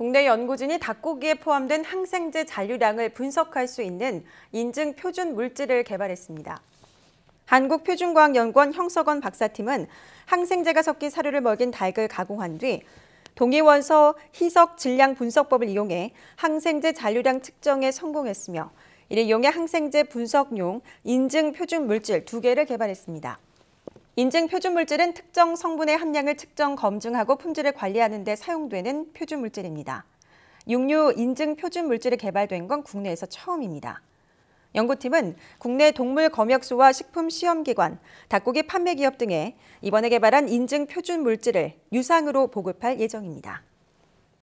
국내 연구진이 닭고기에 포함된 항생제 잔류량을 분석할 수 있는 인증 표준 물질을 개발했습니다. 한국표준과학연구원 형석원 박사팀은 항생제가 섞인 사료를 먹인 닭을 가공한 뒤 동의원서 희석 질량 분석법을 이용해 항생제 잔류량 측정에 성공했으며 이를 이용해 항생제 분석용 인증 표준 물질 두개를 개발했습니다. 인증 표준물질은 특정 성분의 함량을 측정, 검증하고 품질을 관리하는 데 사용되는 표준물질입니다. 육류 인증 표준물질이 개발된 건 국내에서 처음입니다. 연구팀은 국내 동물 검역소와 식품시험기관, 닭고기 판매기업 등에 이번에 개발한 인증 표준물질을 유상으로 보급할 예정입니다.